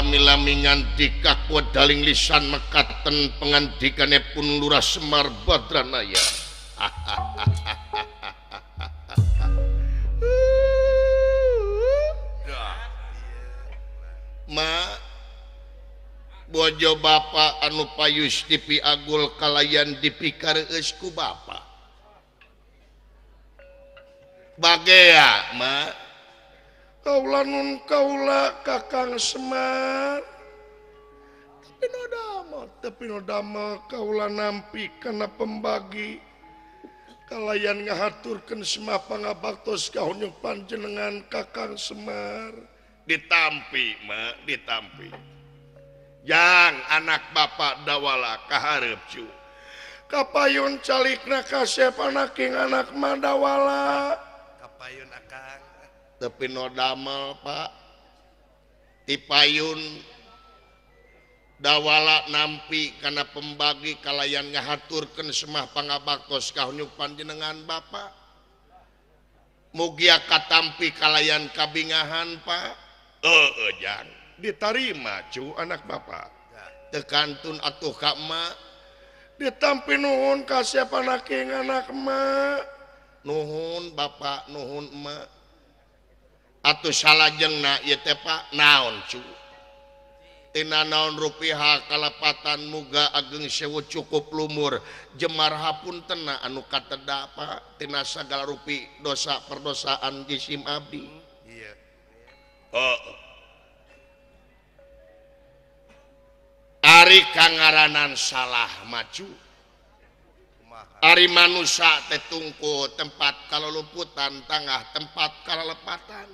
milamian dikak buatdalling lisan mekaten pengganikan pun luras Semar badran ya ha bojo ba anup payus tip Agul kalianyan dipikarku ba bag ya ma punya non kaulakakang Semar tema kauula nampi karena pembagi kalayannya haturken sema pan bakus kaunya panjenengan kaang Semar ditampi ditamping yang anak bapak dawala kaharp cu kapay yun calik na kas panaking anakmahwalakak pinodamal Pak tipayun dawala nampi karena pembagikalalayanannya haturkan semahpangbaos kauyu panjenengan Bapak mugiaakampi kalyan kabingahan Pak ehjan diterima cu anak bapak terkantun ataukhakma ditampmpi nuhun kasih laking anakma nuhun Bapak nuhun Ma salah jengnak Pak naonon ru hal kalepatan muga ageng Sewu cukup luur Jemarha pun tenna anuka ted Pak Tiasagal rui dosa perdosaan jisim Abi oh. Ari kanggaraan salah macu Ariman tetungku tempat kalau lputan tangah tempat kalepatan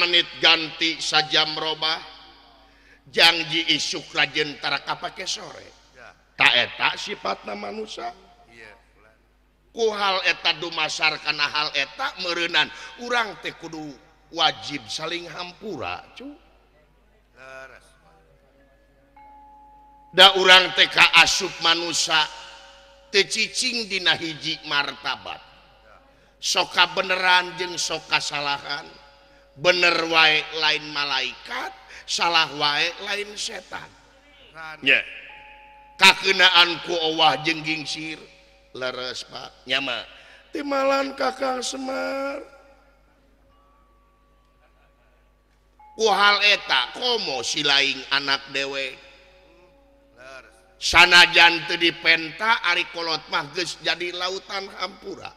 menit ganti saja meroba janji isuklahjentara pakai sore takak sifat namasa hal etetamas karena hal etak merenan orang Te Kudu wajib saling hammpua cu orang TK asup mansahita soka beneranjen soka salahahan bener wa lain malaikat salah waek lain setan kekenaan kuowah jenggging sir leresnyama timalan Kakakmaraleta komo si lain anak dewek sana jan di penta Arikolot mages jadi lautan ampuran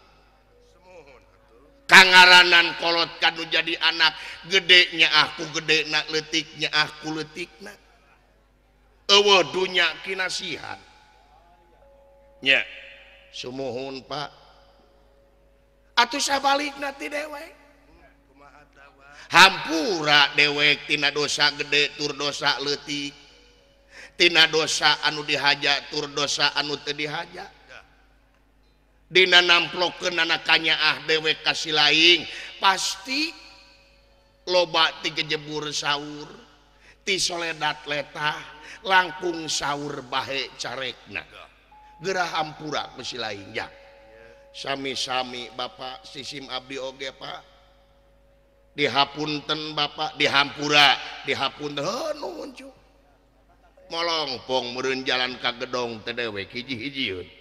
garaan kolot kadu jadi anak gedenya aku gedenakletiknya aku lettik nanyakinasihan semohun Pak Hai atusabalik nanti dewek hampura dewektina dosa gede turdosa lettiktina dosa anu dihaja turdosa Anu tadi dihajak plo ke nanakannya ah dewek kasih lain pasti lobak tiga jebur sahur ti soledat let langmpung sahur bahek Carek gera ura mesi lain sami-sami Bapak sisim Abi Oge Pak dihapunten Bapak dihampura dihapun molong pong merunjalan ke gedong dewek hijjihijiun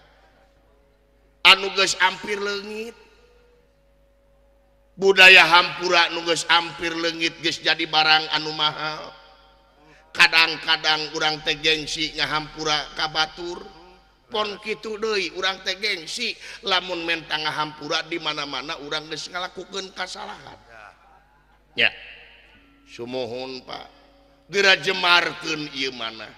punya anuges hampir legit Hai budaya hampura nugges hampir legit guys jadi barang anu mahal kadang-kadang orang tegenssinya hampurakabatur Pokii orang tegensi lamun mengah hampura dimana-mana oranggalaku kas salah ada ya Sumohun Pak gera Je markkenimana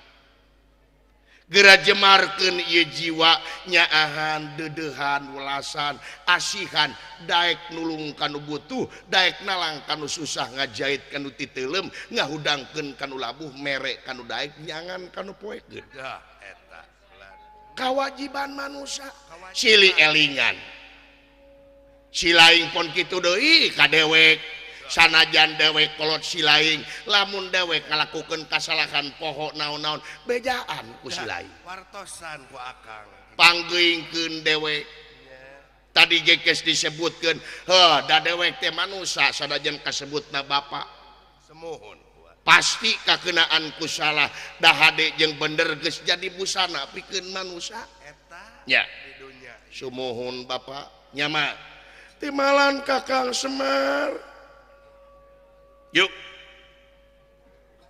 jemarken jiwa nyaahan dedehan ulasan asihan daik nulung kan ubuuh dai nalang kan susah ngajahit kanuti telem nggak hudangken kan labuh merek kan dai jangan kane ge kawajiban manusia elingan silain Po kitadoi ka dewek kan sanajan dewekkolo si lain lamun dewek kalau lakukan kasalahkan pohok naon-naun bejaanpuslainpang dewek tadi gkes disebutkan hodah dewek mansa sana jam kasebut Nah Bapakmoho pasti kekenaanku salahdah Hdek je benerges jadi busana bikin man manusia yanya Sumohun Bapak nyama timalan Kakak Semar Hai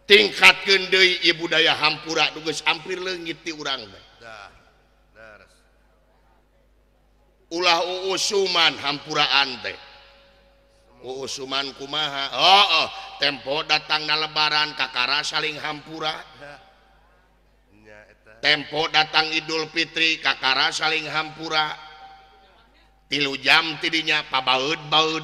tingkatgendde Ibudaya Hampura tugas hampir leiti urang Hai uulauman Hampura anai Hai usuman kumaha Oh tempo datang na lebaran Kakara saling Hampura Hai tempo datang Idul Fitri Kakara saling Hampura Hai tilu jam tinya pabauutbau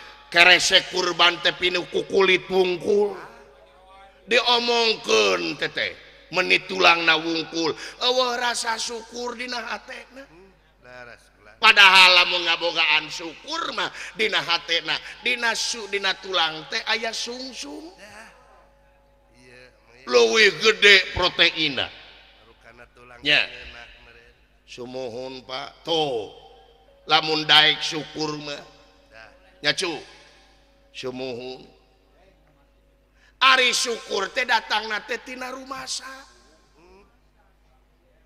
ke sekur bantte pinuku kulit pungkul diomoongkan menit tulang na wungkul Oh rasa syukur di padahal mengabogaan syukur mah dina dinassudina tulang teh ayaah sumsum luwi gede proteina summohun Pak to lamund syukurmanyacu se Ari syukur teh datang natina rumah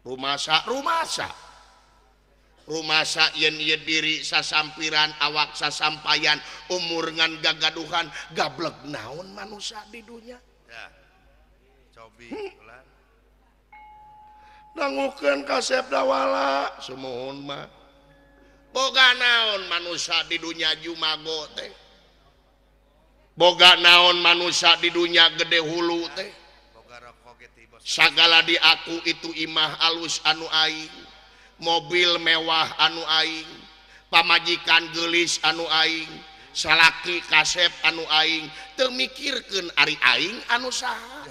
rumahsaak rumahak diri sa sampiraran awaksa sampayan umurngan ga-gaduhan gablek naon manusia di dunia hmm. kasepwalamo boga naon manusia di dunia jumaago tehh boga naon manusia di dunia gedeulu teh segala dia aku itu imah alus anu Aing mobil mewah anu Aing pamajikan gelis anu Aing salaki kasep anu Aing demikirkan Ari Aing anusaha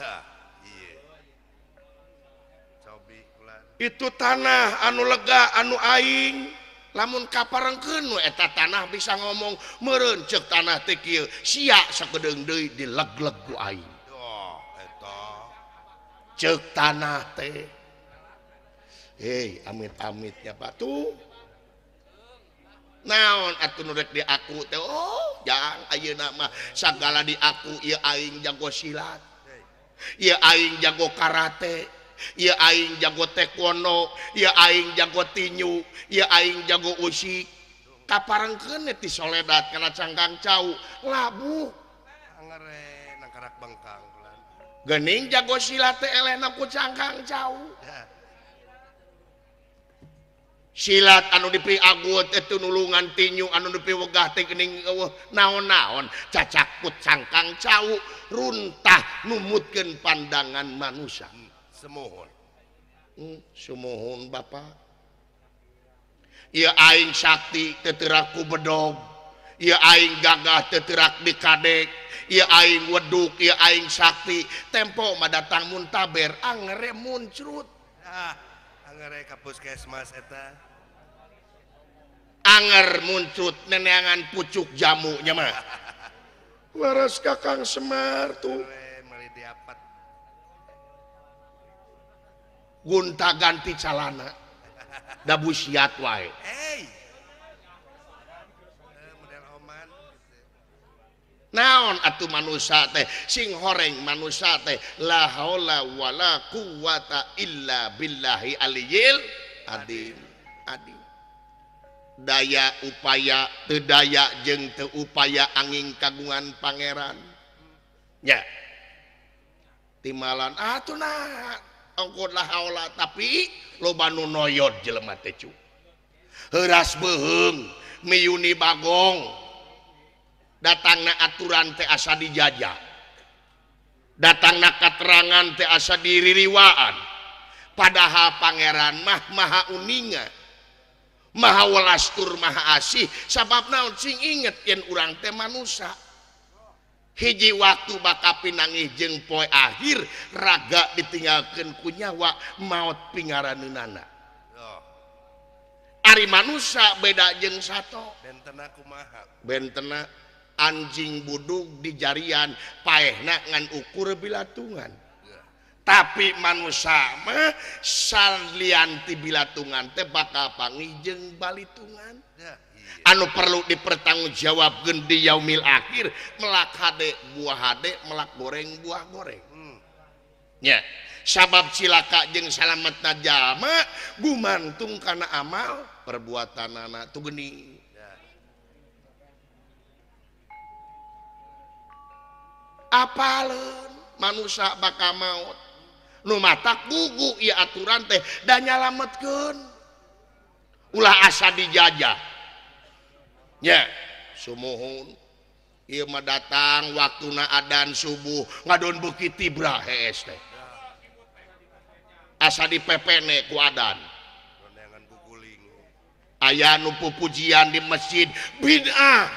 itu tanah anu lega anu Aing namun kaparan kenueta tanah bisa ngomong merence tan siap se dileg He amit a ya batu naon oh, jangangala di aku iaing jago silat iaing jago karate ia aing jago tekono ia aing jago tinyu ia aing jago usi kaprang ke ti soledat cangkang ca labuing jago sig silat anu dipi agutuulungan tinyu anu depi wegahkening naon-naon cacaput cangkang cauk runtah nummutke pandangan mang manusia semohon hmm, semohon Bapak ia ya, aing Sakti teteraku bedog ia ya, aing gagah teterak di kadek ia ya, aing weduk ia aing Sakti tempo madatang muntaber angere muncrut ah angere ka puskesmas eta anger muncut neneangan pucuk jamunya mah waras kakang semar tuh diapat Gun ganti calna da naon sing gorengwalahi daya upayateddayak jengte upaya angin kagungan Pangeran ya timalan atuh ah, na tapiyo meyuni Bagong datang aturan teasa dijajah datang na katerangan teasa diri riwaan padahal Pangeranmah ma una mawalastur maha asih sabab naon sing inget Ki orang tema nusa hijji waktu baka pinangijeng poi akhir raga ditinggalkan punyanyawa maut pengaranana Ari manusa beda jeng satu ten anjing buduk di jarian paeh nangan ukur bilatungan tapi manaha sal lihatanti bilatungan te baka pangijeng baungan anu perlu dipertanggung jawab gedi yaumil akhir melak buah melak goreng buah goreng hmm. ya sabab silaka jeng salamettaj Bumantung karena amal perbuatan anak tuh geni apa manukak bakal maut lu mata gugu ia aturan teh dannyalamamet ulah asa dijajah mo datang waktu nan subuh ngaun Buki tibra asa di kuadan ayah numpu pujian di mejidda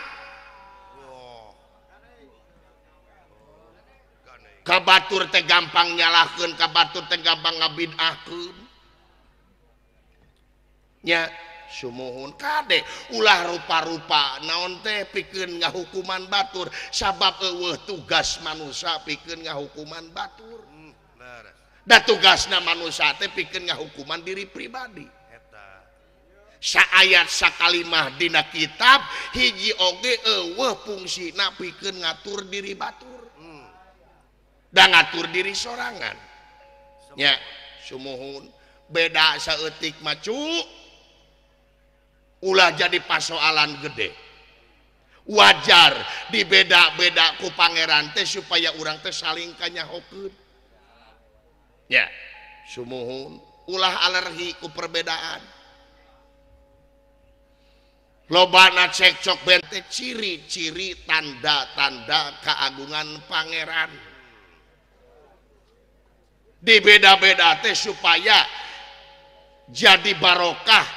katur gampangnyalah katurgampang ya Sumohun Kadek ulah rupa-rupa naon teh pinya hukuman batur sa tugas manusia pikirnya hukuman batur hmm, dan tugas pikirnya hukuman diri pribadi sayat Sakalimahdina kitab hijji ogge fungsi pi ngatur diri batur hmm. dan ngatur diri sorangan yamohun beda sayaetik macu jadi pasoalan gede wajar di beda-bedaku Pangeran teh supaya u teh salingkannya ya ulah alerhiku perbedaan loban cekcokte ciri ciri tandatanda keagungan Pangeran di beda-beda teh supaya jadi barokah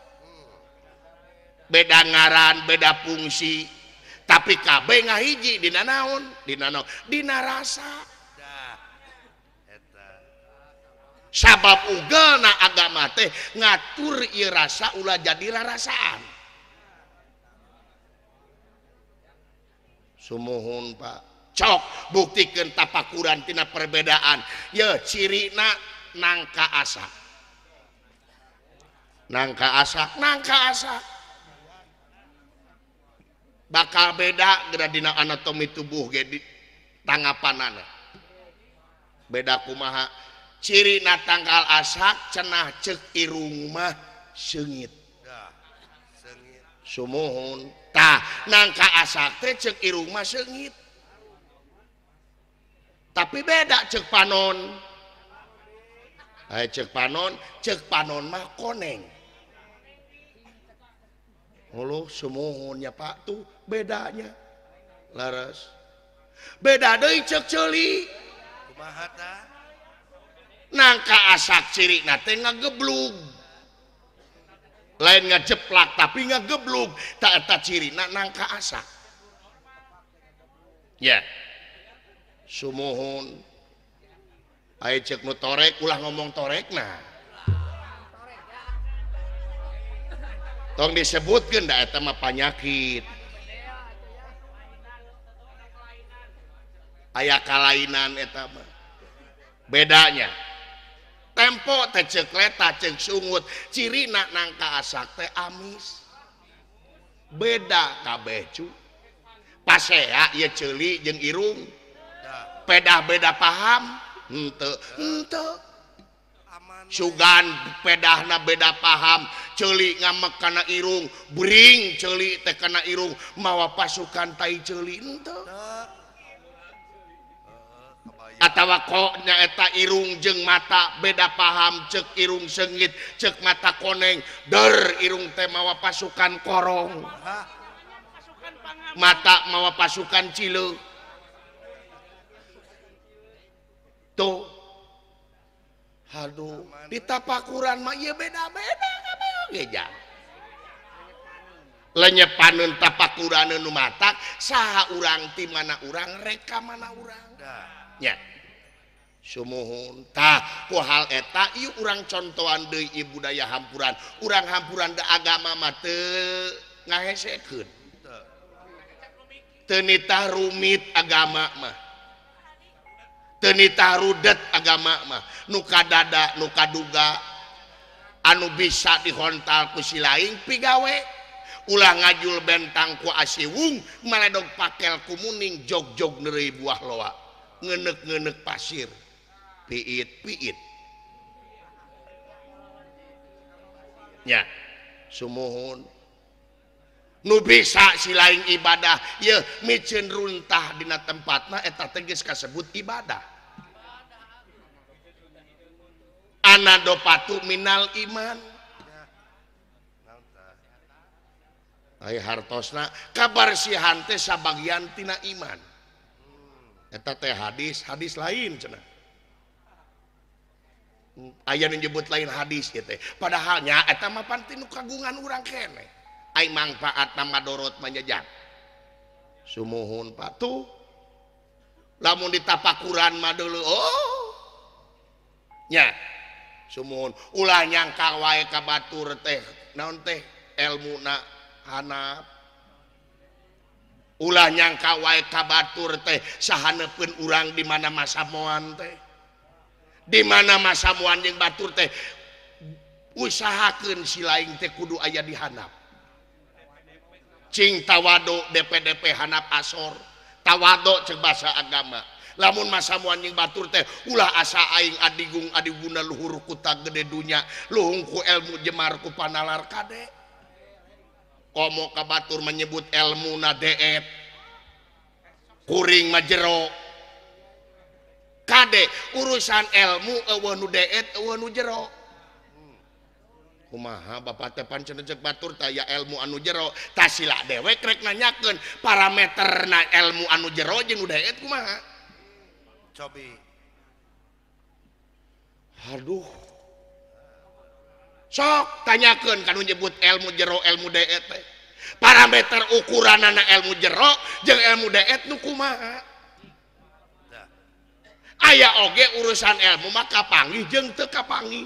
beda ngaran beda fungsi tapi KB nga hiji di naun sabab agama ngaturi rasa lah jadilah rasaanmohun Pak cok buktikentata Qurantina perbedaan ya ciri nangka asa nangka asa nangka asa bakkal- beda geradina anatomi tubuh gedit tanggapan beda kumaha cirina tanggal asak cenah ceki rumah sengitmo nangka as ceki rumah sengit tapi beda cekpanon ce panon cekpanon mah koneng punyamonya Pak tuh bedanya laras beda nangka asak ci lain nggak jeplak tapi nggak geblo tak tak ciri nangka as yamo ce torek ngomong torek na Tong disebutkannda panyakit aya kalainan bedanya tempo tercekletang cirinak nangka as amis bedakabcu pasli jeng Irung peda-beda paham sugan pedahna beda paham celik ngamek karena irung bering celik tekan Irung mawa pasukan tai celin atau koknya eta Irung jeng mata beda paham cek Irung sengit cek mata koneng der irung tema mawa pasukan korong mata mawa pasukan ci tuh uh di tapak beda-beda lenyepan tapak mata sah orang di mana orang mereka mana orang etak orang contohan di ibudaya hamburan oranghamburaurannda agama mate nga tenita rumit agamamah t aga makma nuka dada lukaduga anu bisa di Hontalku si lain Piwe ulang ngajul benttang kuasigdo pakai kuing jog-jog neri buah loa ngenek-ngenek pasir ya sumohun bisa si lain ibadah micin runtah Di tempat sebut ibadah anpatu Minal iman kabar si hadis hadis lain ayaah menyebut lain hadis gitu padahalnya et pantin kagungan orangrang kene punya manfaat namaot menyejak Quran unyangka watur teh unyangka wa batur teh sahana pun ulang dimana masawan dimana masa muaj batur teh usahakan si lain teh Kudu ayah di Hanap tawado DPDDP Hanap asor tawado cerbasa agama lamun masanyi Batur teh asinggungguna Luhur tak gededunyalungku elmu Jemarku Panlar Kommo Katur menyebut elmu Naing Majero Kdek urusan ilmu jero mau maha Bapak tepan cerecek batur tay elmu Anu jero tasila dewekrek nanyaken parameter nah elmu anu jero jeng aduh sok tanyakan kamu menyebut ilmu jero ilmu de parameter ukuran anak elmu jero jeng ilmuetma ayaahge urusan ilmu maka Pangi jeng teka Pani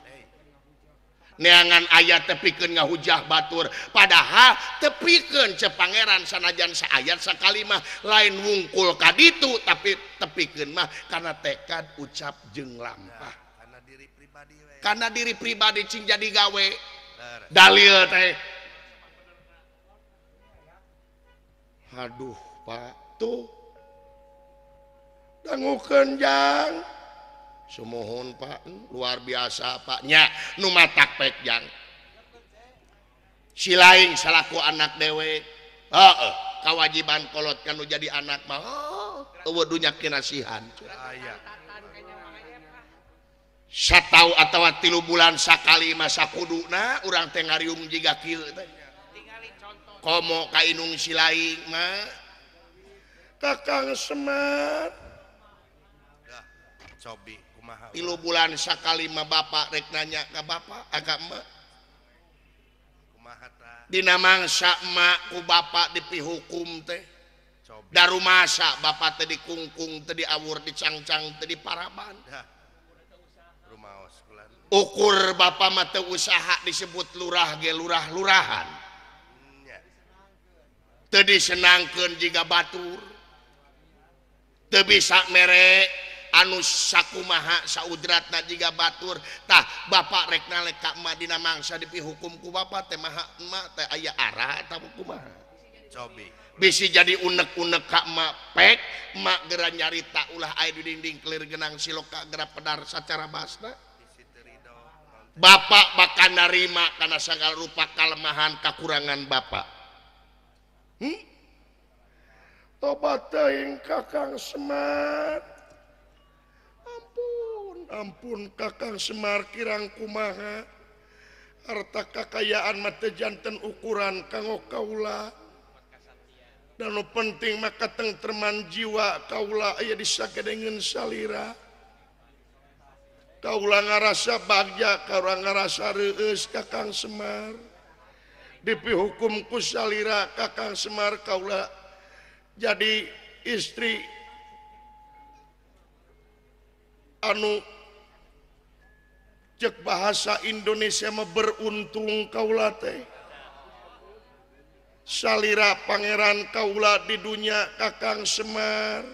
angan ayat tepikengah hujah Batur padahal tepiken ce Pangeran sana jansa ayat sekalimah lain wungkul Ka itu tapi tepiken mah karena tekad ucap jeng lampa karena diri pribadi karena diri pribadicincja digawei dalil teh Hai haduh pat Hai dangu kejangngka punyamohon Pak luar biasa Paknya numa tak sila salahku anak dewe kewajibankolot kan jadi anak oh, kinasihan ah, tahu atau waktu tilu bulan sakali masa kudu nah orang Teniumkil kainung si Kakak Se sobi bulan sakkalima Bapak reknanya nggak Bapak agama dinamang sakmakku Bapak dipikum teh rumah sak Bapak tadi kuungkung te awur di cancang te di paraban ukur Bapak mata usaha disebut lurah ge lurah-lurahan tadi disenangkan jika batur lebih sak merek punya anus sakkumaha saudrat Na juga baturtah Bapak regnakak Madina mangsa dipi hukumku Bapak tema hakmak aya arah hukum bisi jadi unekakmak gera nyarita ulah airyu dinding clearlir genang silokak gerak pedar secara basna Bapak bakkan narima karena sangal rupa kalemahan kekurangan Bapak hm? topat Kaang Sema ampun Kakak Semar kirangkumaha harta kakayaan mate jantan ukuran kangkaula danau penting maka teman-teman jiwa Kaula aya dis bisain Salira kaulang nga rasa baja ka nga rasa Kakak Semar dipikumku Salira Kakak Semar Kaula jadi istri Hai anu bahasa Indonesia mau beruntung kaula salira Pangeran Kaula di dunia kakang Seman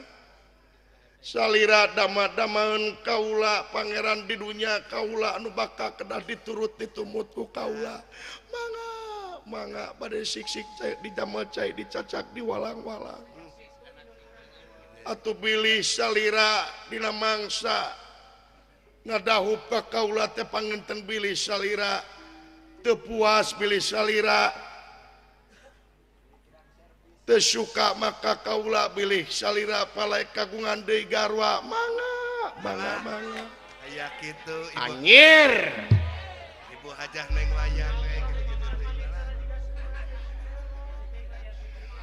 salira dama-daman kaula Pangeran di dunia Kaula nu bakal ke diturt dimutku Kaula man badai di da dicacak di wa-wala atau Billy salira bila mangsa di punya dahub ke Kaula tepangen Salira tepuas pilih Salira tersuka maka Kaula pilih Salira palaai kagungan di garwa mana kayakir Ibu hajar neng lainnya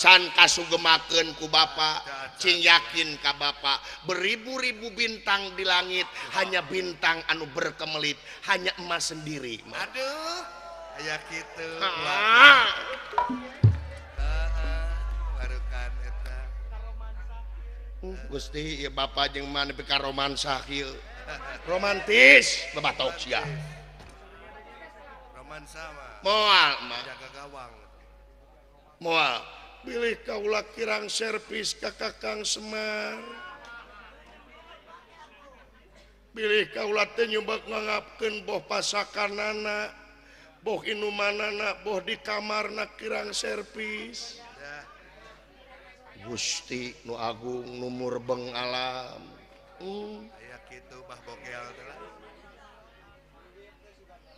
buat kasu gemakku Bapak cing yakin Kak Bapak berribu-ribu bintang di langit hanya bintang anu berkemelit hanya emas sendiri Gusti Romanyahil romantisal mual pilih Kaula Kirang servis Kakakang Semar pilih kaulatnya nybak mengaken boh pasakanna bo Boh di kamar na Kirang servis Gusti Nu Agung numur Beng alam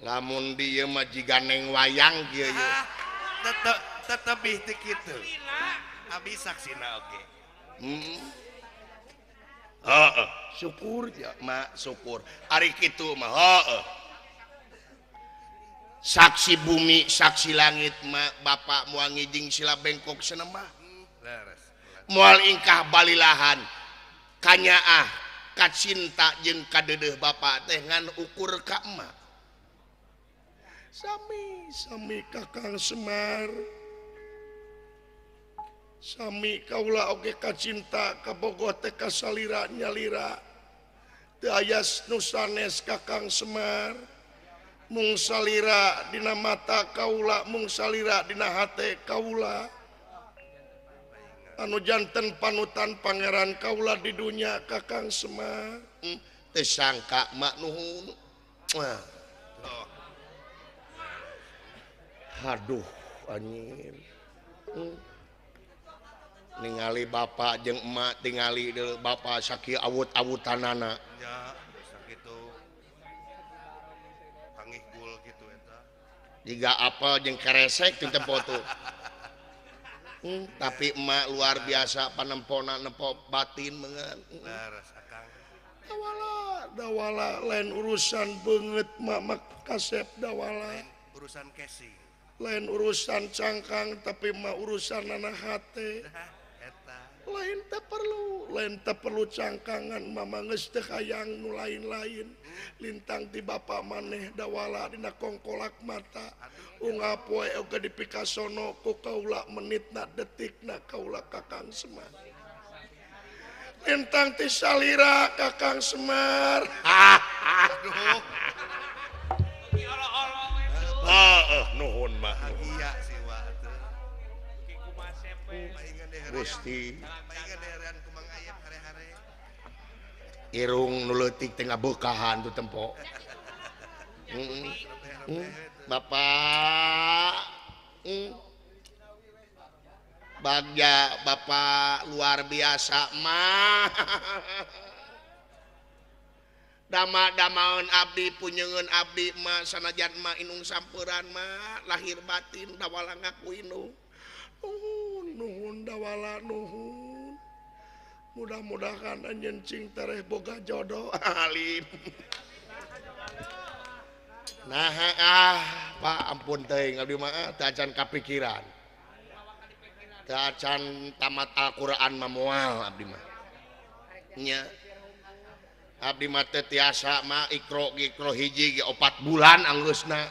namun dia maji Gaeng wayang dia punya tetapi habis syukursyu itu ma saksi bumi saksi langit Bapak Muangi Jing sila bengkok seneema mualingkah Balilhan kanya ah kacinnta J ka dede Bapak dengan ukur Kakma Sami semi kakak Semar punya kaulage Ka cinta kabogo TKalnya lra diayas nusanes Kaangg Semar mungsalira namata Kaula mungsaliradina kaula anujanteng panutan Pangeran Kaula di dunia Kaang Semartesa hmm, Kamaknuhum haduh annyiin mungkin hmm. ningali Bapak jeng Emak tinggal Bapak Shaki awud autanna apa kesek foto tapi luar biasa penempona nepok batin mengewala lain urusan banget kasep dawa uru lain urusan cangkang tapimak urusan Nana hati tak perlu lenta perlu cangkangan Ma ngesdekhaang lain-lain lintang di Bapak maneh dawalako kolak mata e kau menit na detik na kauula Kaang Semar bintang tisalira Kaang Semar ha ah, eh, Nuhun ma guststi Irung nutiktengahbukahan tuh mm, Bapak mm. baja Bapak luar biasa ma damamaun Abdi punyaun Abdi Masana jatma Inung samuranma lahir batin tawa ngakugu mudah-mudahan karena nyncing terbuka jodoh Ali nah ah, Pak ampun tehikin kacan ah, tamat Alquran mamualdiasahipat bulan Anggusnanya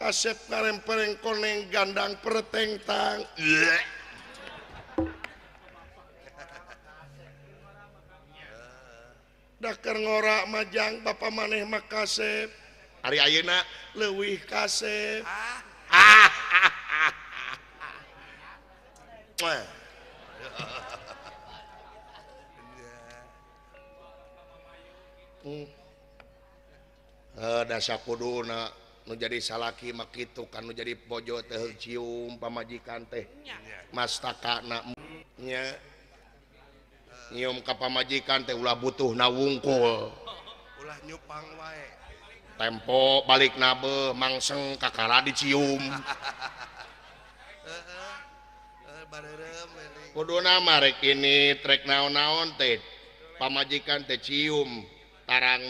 punya asepng perngkoneng gandang pertentang daar ngorak majang Bapak manehmah kasep Ariak lewih kasep ha adadouna hmm. eh, jadi salahkimak itu kan menjadi bojo tehcium pamajikan teh masakannya kap majikan tehula butuh naungkul tempo balik nabe mangseng kakala dicium ini trek naon-naon teh pamajikan tehciium parang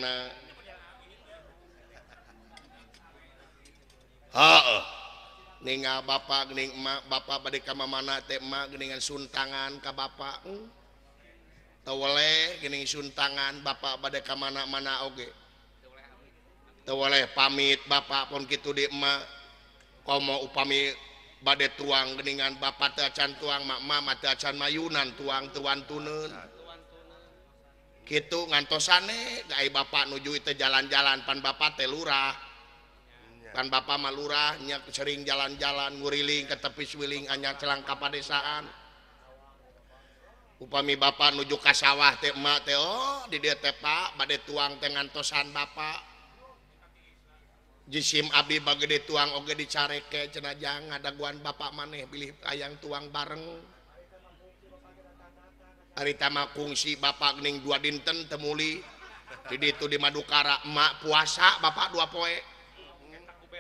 Bapak nik Bapak bad kamar mana Tean sun tangan Ka Bapakmu tangan Bapak bad kam mana manaleh pamit Bapak pun gitu di kok mau upami badai tuangan ba te can tuangma mayunnan tuang tuan tunun gitu ngantos aneh dari Bapak nuju itu jalan-jalan tanpa Bapak te lurah Bapak malurahnya sering jalan-jalan muriling ke tepis Willing hanya celangkap padadesaan upami Bapak nuju kasah oh, tuangsan Bapak jisim Abi bagde tuang Oge dica ke jenajang ada guan Bapak maneh beli tayang tuang bareng harima fungsi Bapak Nning dua dinten temuli jadi itu di maduukamak puasa Bapak dua poie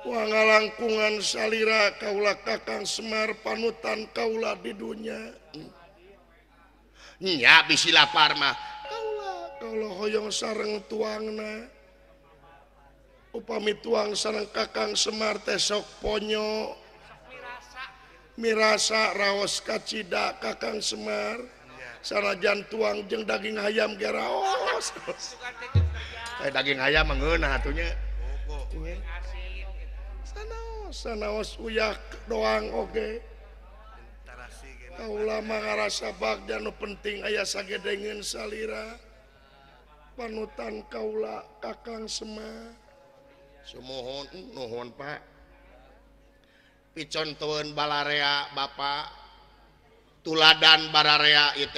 punya langkungan salirira Kaula kakang Semar panutan Kaula didunyanyi bisila Farma kalauong sareng tuang Hai upami tuang sareng kakang Semartesok Poyo mirasa rawos kacita kakang Semar Sarajan tuang je daging ayam dia rawos saya daging ayam mengena hatnya uyah doangnu penting ayah sakitin salirira panutan kauula kakang sema semohon mohon Pak picontoun balaaria ba tuladan bara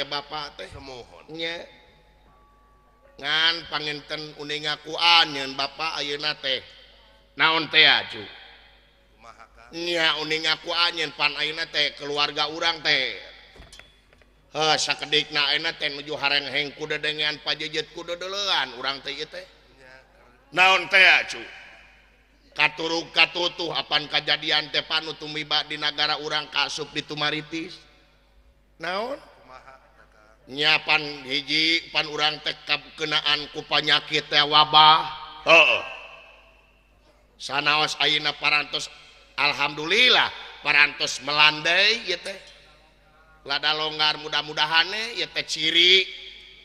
ba tehmohonnya ngan pangenten kuningku an ba auna teh naon teju punyaingku an keluarga u teh luju ha heng kuda dengan pajejit kude orangtur kejadian tepan mibak di negara urang Kaup ditumaritis naon nyiapan jiji pan te kenaan kuyakit wabah sanawa para Alhamdulillah pers melandai lada longgar mudah-mudahane teh ciri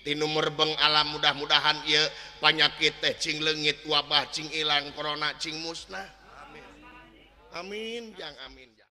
di nomor Beng alam mudah-mudahan banyakit tehlengit ilang Corona Amin jangan amin